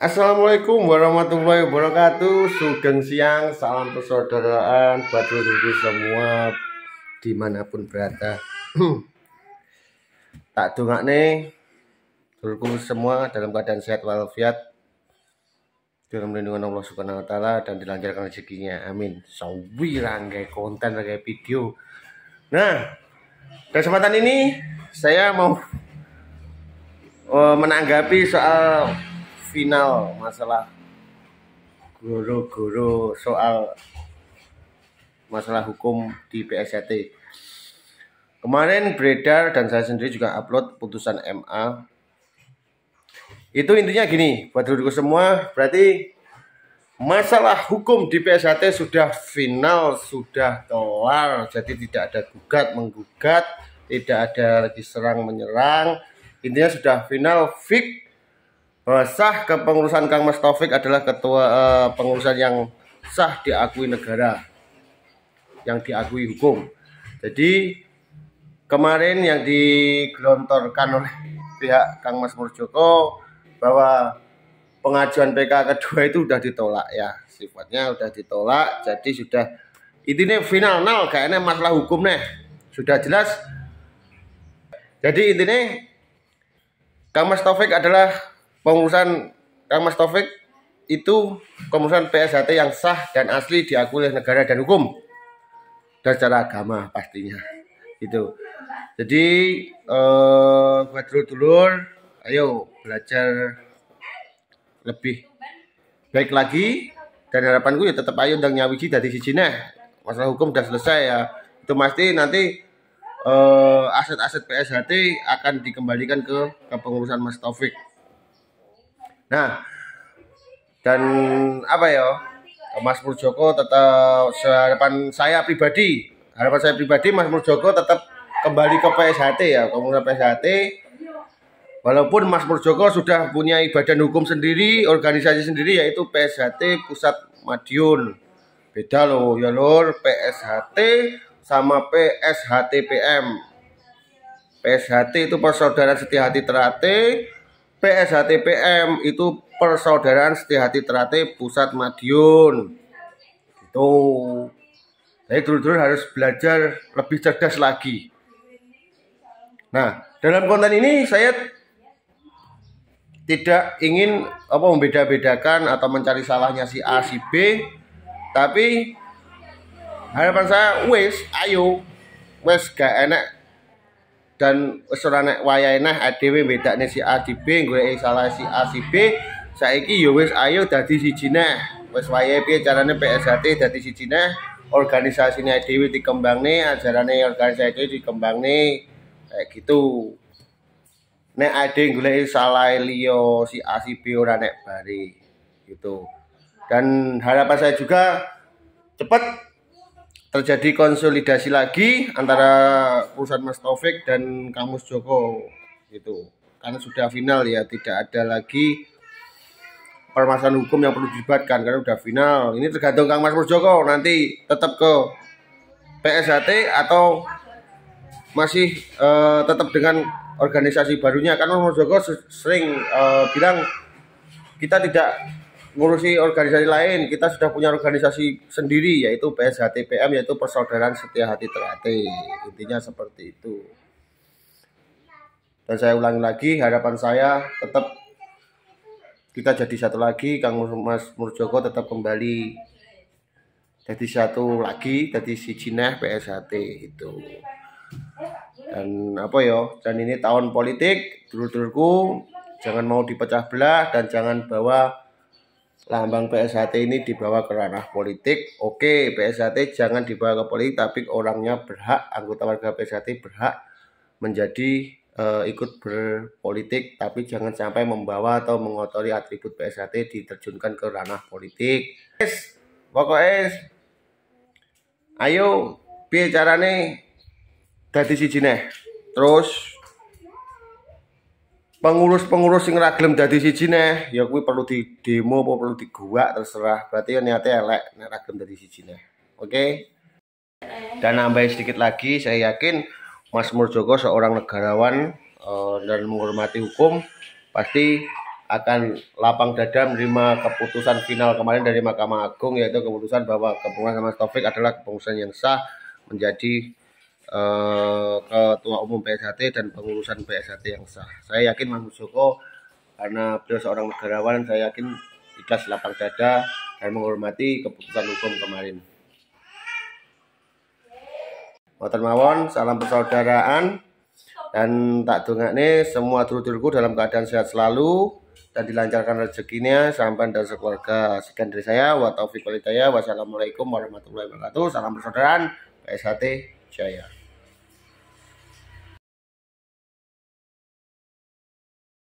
Assalamualaikum warahmatullahi wabarakatuh Sugeng siang, salam persaudaraan Buat dulurku semua Dimanapun berada Tak dongak nih Dulurku semua dalam keadaan sehat walafiat Dalam lindungan Allah subhanahu wa ta'ala Dan dilancarkan rezekinya, amin Sawi rangkai konten, rangkai video Nah Kesempatan ini Saya mau eh, Menanggapi soal final masalah guru-guru soal masalah hukum di PSCT. Kemarin beredar dan saya sendiri juga upload putusan MA. Itu intinya gini, buat guru-guru semua, berarti masalah hukum di PSHT sudah final, sudah kelar. Jadi tidak ada gugat menggugat, tidak ada lagi serang menyerang. Intinya sudah final fix sah kepengurusan Kang Mas Taufik adalah ketua uh, pengurusan yang sah diakui negara yang diakui hukum jadi kemarin yang digelontorkan oleh pihak Kang Mas Murjoko bahwa pengajuan PK kedua itu sudah ditolak ya sifatnya sudah ditolak jadi sudah intinya final nol kayaknya masalah hukum nih sudah jelas jadi intinya Kang Mas Taufik adalah pengurusan Kang Mas Taufik itu pengurusan PSHT yang sah dan asli diakui oleh negara dan hukum dan secara agama pastinya itu jadi eh, buat dulur-dulur ayo belajar lebih baik lagi dan harapanku ya tetap ayo dan nyawiji dari sisi masalah hukum sudah selesai ya itu pasti nanti eh, aset-aset eh, PSHT akan dikembalikan ke kepengurusan Mas Taufik Nah, dan apa ya? Mas Murjoko tetap harapan saya pribadi, harapan saya pribadi Mas Murjoko tetap kembali ke PSHT ya, komunitas PSHT. Walaupun Mas Murjoko sudah punya badan hukum sendiri, organisasi sendiri yaitu PSHT Pusat Madiun. Beda loh ya lor, PSHT sama PSHTPM. PSHT itu persaudaraan setia hati terate, PSHTPM itu Persaudaraan setia hati Terate Pusat Madiun. Itu. Jadi dulur-dulur harus belajar lebih cerdas lagi. Nah, dalam konten ini saya tidak ingin apa membeda-bedakan atau mencari salahnya si A si B, tapi harapan saya wes ayo wes gak enak dan ora nek ADW beda nih si A di B salah si A si B saiki yo ya ayo dari siji neh wis wayahe piye carane PSHT dadi siji ADW dikembang nih. dikembangne ajarane organisasi dikembang nih. kayak gitu nek ade gue salah Leo si A si B nek bari gitu dan harapan saya juga cepat terjadi konsolidasi lagi antara perusahaan Mas Taufik dan Kamus Joko itu karena sudah final ya tidak ada lagi permasalahan hukum yang perlu dibatkan karena sudah final ini tergantung Kang Mas Joko nanti tetap ke PSHT atau masih uh, tetap dengan organisasi barunya karena Mas Joko sering uh, bilang kita tidak ngurusi organisasi lain kita sudah punya organisasi sendiri yaitu PSHTPM yaitu Persaudaraan Setia Hati Terhati intinya seperti itu dan saya ulangi lagi harapan saya tetap kita jadi satu lagi Kang Mas Murjoko tetap kembali jadi satu lagi jadi si Cineh PSHT itu dan apa yo ya, dan ini tahun politik dulur-dulurku jangan mau dipecah belah dan jangan bawa lambang PSHT ini dibawa ke ranah politik. Oke, PSHT jangan dibawa ke politik, tapi orangnya berhak, anggota warga PSHT berhak menjadi uh, ikut berpolitik, tapi jangan sampai membawa atau mengotori atribut PSHT diterjunkan ke ranah politik. Es, pokok es, ayo, bicara nih dari siji Terus pengurus-pengurus yang ragam dadi siji neh ya kuwi perlu di demo apa perlu gua terserah berarti ya niate elek nek sisi dadi siji neh oke okay? dan nambah sedikit lagi saya yakin Mas Murjoko seorang negarawan uh, dan menghormati hukum pasti akan lapang dada menerima keputusan final kemarin dari Mahkamah Agung yaitu keputusan bahwa kepengurusan Mas Taufik adalah kepengurusan yang sah menjadi Eh, ketua umum PSHT dan pengurusan PSHT yang sah. Saya yakin Mas Musoko karena beliau seorang negarawan, saya yakin ikhlas lapang dada dan menghormati keputusan hukum kemarin. Wonten mawon, salam persaudaraan dan tak nih semua dulur-dulurku dalam keadaan sehat selalu dan dilancarkan rezekinya sampai dan sekeluarga. Sekian dari saya, wa taufiq Wassalamualaikum warahmatullahi wabarakatuh. Salam persaudaraan, PSHT Jaya.